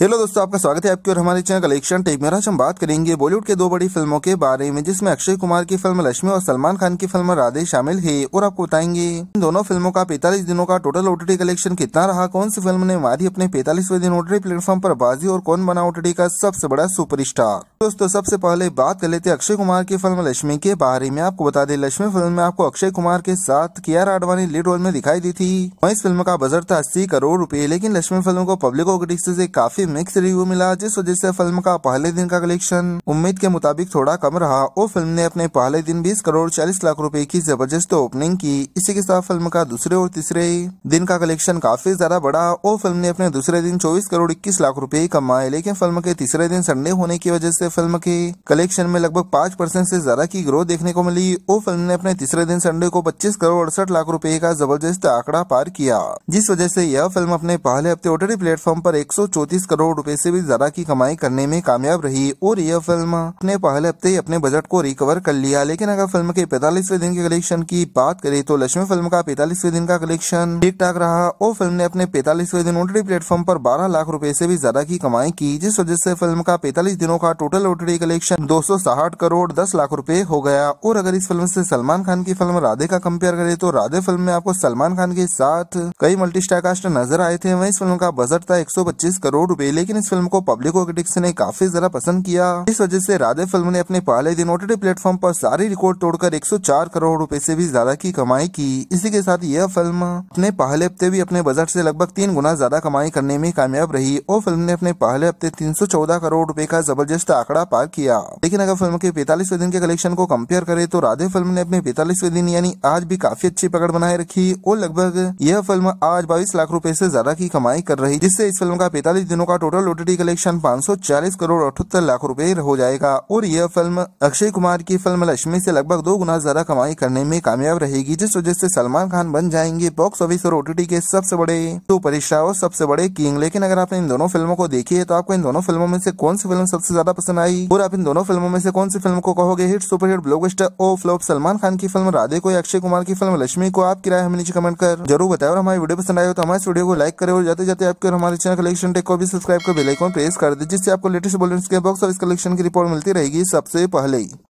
hello दोस्तों आपका स्वागत है आपके और हमारे चैनल कलेक्शन टेक में आज हम बात करेंगे बॉलीवुड के दो बड़ी फिल्मों के बारे में जिसमें अक्षय कुमार की फिल्म लक्ष्मी और सलमान खान की फिल्म राधे शामिल है और आपको बताएंगे इन दोनों फिल्मों का पैतालीस दिनों का टोटल ओटीटी कलेक्शन कितना रहा कौन सी फिल्म ने मारी अपने पैतालीसवें दिन ओटीटी प्लेटफॉर्म पर बाजी और कौन बना ओटीटी का सबसे बड़ा सुपर दोस्तों सबसे पहले बात कर लेते अक्षय कुमार की फिल्म लक्ष्मी के बारे में आपको बता दें लक्ष्मी फिल्म में आपको अक्षय कुमार के साथ आर आडवाणी लीड रोल में दिखाई दी थी इस फिल्म का बजट था अस्सी करोड़ रूपए लेकिन लक्ष्मी फिल्म को पब्लिक और ऐसी काफी ही मिक्स रिव्यू मिला जिस वजह से फिल्म का पहले दिन का कलेक्शन उम्मीद के मुताबिक थोड़ा कम रहा और फिल्म ने अपने पहले दिन बीस करोड़ चालीस लाख रूपए की जबरदस्त ओपनिंग की इसी के साथ फिल्म का दूसरे और तीसरे दिन का कलेक्शन काफी ज्यादा बढ़ा और फिल्म ने अपने दूसरे दिन चौबीस करोड़ इक्कीस लाख रूपए कमाए लेकिन फिल्म के तीसरे दिन संडे होने की वजह से फिल्म के कलेक्शन में लगभग पांच परसेंट ज्यादा की ग्रोथ देखने को मिली और फिल्म ने अपने तीसरे दिन संडे को पच्चीस करोड़ अड़सठ लाख रूपए का जबरदस्त आंकड़ा पार किया जिस वजह से यह फिल्म अपने पहले हफ्ते ओटरी प्लेटफॉर्म पर एक सौ चौतीस करोड़ रुपए से भी ज्यादा की कमाई करने में कामयाब रही और यह फिल्म ने पहले हफ्ते ही अपने बजट को रिकवर कर लिया लेकिन अगर फिल्म के पैतालीसवें दिन के कलेक्शन की बात करें तो लक्ष्मी फिल्म का पैतालीसवें दिन का कलेक्शन ठीक ठाक रहा और फिल्म ने अपने पैतालीसवें दिन ओटरी प्लेटफॉर्म पर बारह लाख रूपए ऐसी भी ज्यादा की कमाई की जिस वजह ऐसी फिल्म का पैतालीस दिनों का टोटल ओटीटी कलेक्शन दो करोड़ दस लाख रूपए हो गया और अगर इस फिल्म ऐसी सलमान खान की फिल्म राधे का कम्पेयर करे तो राधे फिल्म में आपको सलमान खान के साथ कई मल्टी स्टारकास्ट नजर आए थे वही इस फिल्म का बजट था एक करोड़ रूपए पे लेकिन इस फिल्म को पब्लिक और क्रिटिक्स ने काफी ज्यादा पसंद किया इस वजह से राधे फिल्म ने अपने पहले दिन ओटीटी प्लेटफॉर्म पर सारी रिकॉर्ड तोड़कर 104 करोड़ रुपए से भी ज्यादा की कमाई की इसी के साथ यह फिल्म अपने पहले हफ्ते भी अपने बजट से लगभग तीन गुना ज्यादा कमाई करने में कामयाब रही और फिल्म ने अपने पहले हफ्ते तीन करोड़ रूपए का जबरदस्त आंकड़ा पार किया लेकिन अगर फिल्म के पैतालीसवें दिन के कलेक्शन को कम्पेयर करे तो राधे फिल्म ने अपने पैतालीसवें दिन यानी आज भी काफी अच्छी पकड़ बनाए रखी और लगभग यह फिल्म आज बाईस लाख रूपए ऐसी ज्यादा की कमाई कर रही जिससे इस फिल्म का पैतालीस दिनों का का टोटल ओटीटी कलेक्शन 540 करोड़ अठहत्तर लाख रुपए हो जाएगा और यह फिल्म अक्षय कुमार की फिल्म लक्ष्मी से लगभग दो गुना ज्यादा कमाई करने में कामयाब रहेगी जिस वजह से सलमान खान बन जाएंगे बॉक्स ऑफिस और ओटीटी के सबसे बड़े तो स्टार और सबसे बड़े किंग लेकिन अगर आपने इन दोनों फिल्मों को देखी है तो आपको इन दोनों फिल्मों में से कौन सी फिल्म सबसे ज्यादा पसंद आई और आप इन दोनों फिल्मों में से कौन सी फिल्म को कहोगे hit super hit blockbuster or flop Salman Khan की फिल्म राधे को अक्षय कुमार की फिल्म लक्ष्मी को आप किराया हमें नीचे कमेंट कर जरूर बताए और हमारी वीडियो पसंद आए तो हमारे वीडियो को लाइक करे और जाते जाते आपके हमारे चैनल कलेक्शन टेक को भी सब्सक्राइब का बेलाइकॉन प्रेस कर दे जिससे आपको लेटेस्ट बुलेटिन के बॉक्स और इस कलेक्शन की रिपोर्ट मिलती रहेगी सबसे पहले